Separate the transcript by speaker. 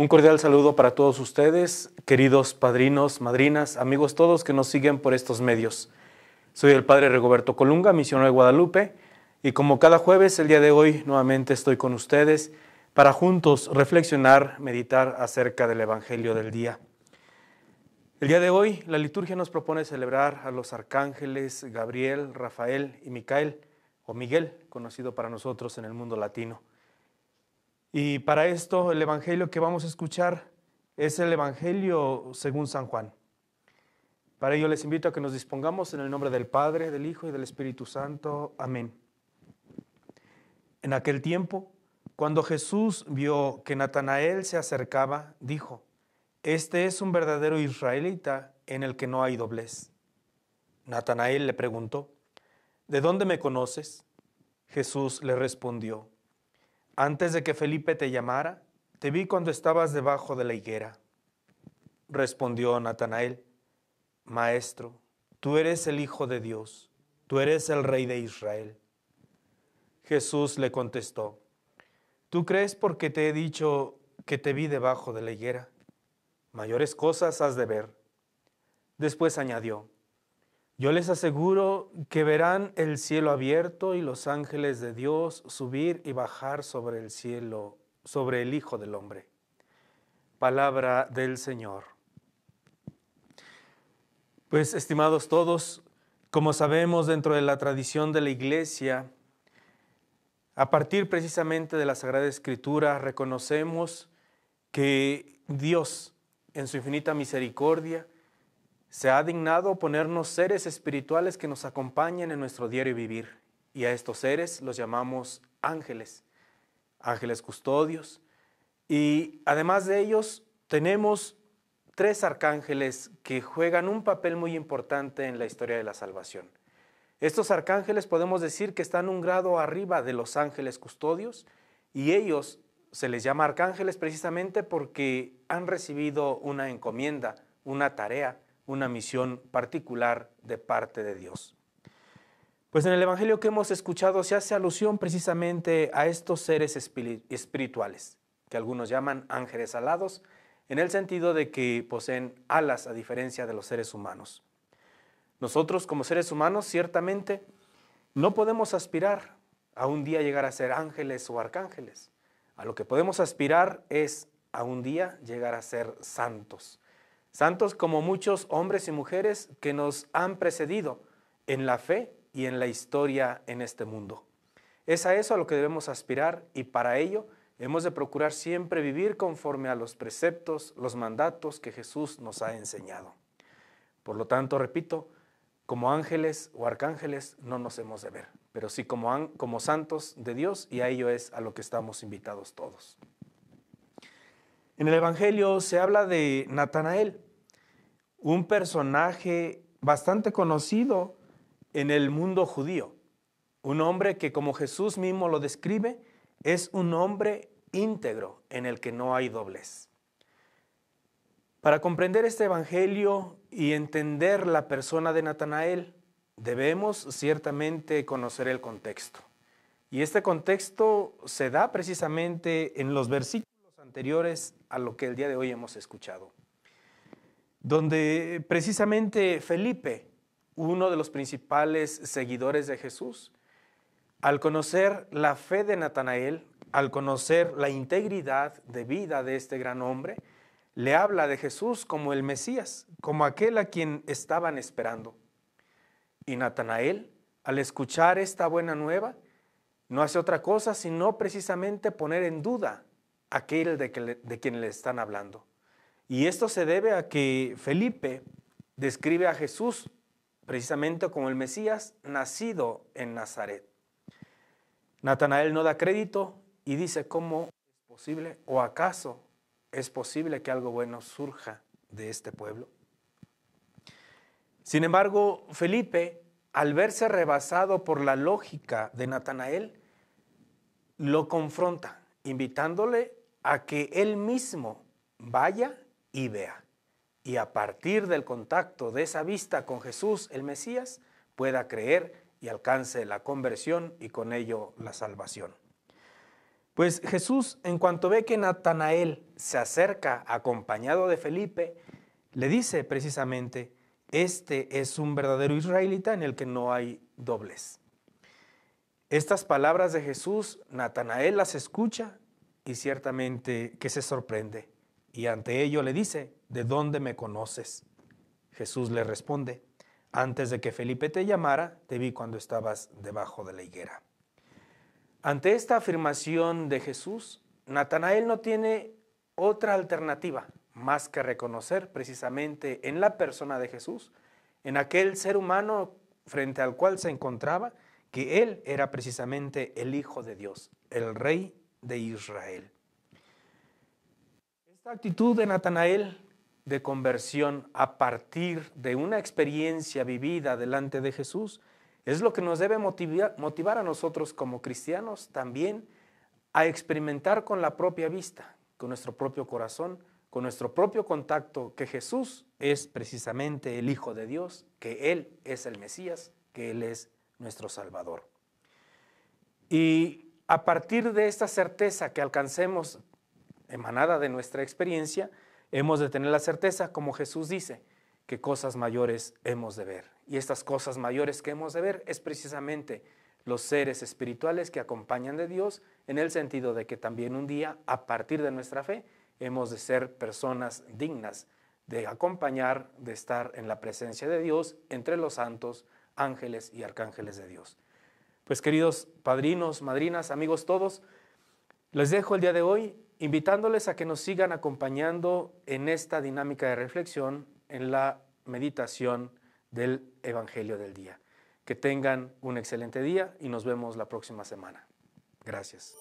Speaker 1: Un cordial saludo para todos ustedes, queridos padrinos, madrinas, amigos todos que nos siguen por estos medios. Soy el padre Rigoberto Colunga, misionero de Guadalupe, y como cada jueves, el día de hoy nuevamente estoy con ustedes para juntos reflexionar, meditar acerca del Evangelio del día. El día de hoy, la liturgia nos propone celebrar a los arcángeles Gabriel, Rafael y Micael, o Miguel, conocido para nosotros en el mundo latino. Y para esto el Evangelio que vamos a escuchar es el Evangelio según San Juan. Para ello les invito a que nos dispongamos en el nombre del Padre, del Hijo y del Espíritu Santo. Amén. En aquel tiempo, cuando Jesús vio que Natanael se acercaba, dijo, Este es un verdadero israelita en el que no hay doblez. Natanael le preguntó, ¿De dónde me conoces? Jesús le respondió, antes de que Felipe te llamara, te vi cuando estabas debajo de la higuera. Respondió Natanael, Maestro, tú eres el Hijo de Dios, tú eres el Rey de Israel. Jesús le contestó, Tú crees porque te he dicho que te vi debajo de la higuera. Mayores cosas has de ver. Después añadió, yo les aseguro que verán el cielo abierto y los ángeles de Dios subir y bajar sobre el cielo, sobre el Hijo del Hombre. Palabra del Señor. Pues estimados todos, como sabemos dentro de la tradición de la Iglesia, a partir precisamente de la Sagrada Escritura reconocemos que Dios en su infinita misericordia se ha dignado ponernos seres espirituales que nos acompañen en nuestro diario vivir, y a estos seres los llamamos ángeles, ángeles custodios, y además de ellos tenemos tres arcángeles que juegan un papel muy importante en la historia de la salvación. Estos arcángeles podemos decir que están un grado arriba de los ángeles custodios y ellos se les llama arcángeles precisamente porque han recibido una encomienda, una tarea, una misión particular de parte de Dios. Pues en el Evangelio que hemos escuchado se hace alusión precisamente a estos seres espirituales, que algunos llaman ángeles alados, en el sentido de que poseen alas a diferencia de los seres humanos. Nosotros como seres humanos ciertamente no podemos aspirar a un día llegar a ser ángeles o arcángeles. A lo que podemos aspirar es a un día llegar a ser santos, santos como muchos hombres y mujeres que nos han precedido en la fe y en la historia en este mundo. Es a eso a lo que debemos aspirar y para ello hemos de procurar siempre vivir conforme a los preceptos, los mandatos que Jesús nos ha enseñado. Por lo tanto, repito, como ángeles o arcángeles no nos hemos de ver, pero sí como, santos de Dios y a ello es a lo que estamos invitados todos. En el Evangelio se habla de Natanael, un personaje bastante conocido en el mundo judío, un hombre que como Jesús mismo lo describe, es un hombre íntegro en el que no hay doblez. Para comprender este Evangelio y entender la persona de Natanael, debemos ciertamente conocer el contexto. Y este contexto se da precisamente en los versículos anteriores a lo que el día de hoy hemos escuchado, donde precisamente Felipe, uno de los principales seguidores de Jesús, al conocer la fe de Natanael, al conocer la integridad de vida de este gran hombre, le habla de Jesús como el Mesías, como aquel a quien estaban esperando. Y Natanael, al escuchar esta buena nueva, no hace otra cosa sino precisamente poner en duda aquel de, quien le están hablando. Y esto se debe a que Felipe describe a Jesús precisamente como el Mesías nacido en Nazaret. Natanael no da crédito y dice cómo es posible o acaso es posible que algo bueno surja de este pueblo. Sin embargo, Felipe, al verse rebasado por la lógica de Natanael, lo confronta, invitándole a que él mismo vaya y vea. Y a partir del contacto de esa vista con Jesús el Mesías, pueda creer y alcance la conversión y con ello la salvación. Pues Jesús, en cuanto ve que Natanael se acerca acompañado de Felipe, le dice precisamente, este es un verdadero israelita en el que no hay dobles. Estas palabras de Jesús, Natanael las escucha y ciertamente que se sorprende. Y ante ello le dice, ¿de dónde me conoces? Jesús le responde, antes de que Felipe te llamara, te vi cuando estabas debajo de la higuera. Ante esta afirmación de Jesús, Natanael no tiene otra alternativa más que reconocer precisamente en la persona de Jesús, en aquel ser humano frente al cual se encontraba, que él era precisamente el Hijo de Dios, el Rey de Israel. Esta actitud de Natanael de conversión a partir de una experiencia vivida delante de Jesús es lo que nos debe motivar, a nosotros como cristianos también a experimentar con la propia vista, con nuestro propio corazón, con nuestro propio contacto que Jesús es precisamente el Hijo de Dios, que Él es el Mesías, que Él es nuestro Salvador. Y a partir de esta certeza que alcancemos emanada de nuestra experiencia, hemos de tener la certeza, como Jesús dice, que cosas mayores hemos de ver. Y estas cosas mayores que hemos de ver es precisamente los seres espirituales que acompañan de Dios, en el sentido de que también un día, a partir de nuestra fe, hemos de ser personas dignas de acompañar, de estar en la presencia de Dios entre los santos, ángeles y arcángeles de Dios. Pues queridos padrinos, madrinas, amigos todos, les dejo el día de hoy invitándoles a que nos sigan acompañando en esta dinámica de reflexión en la meditación del Evangelio del Día. Que tengan un excelente día y nos vemos la próxima semana. Gracias.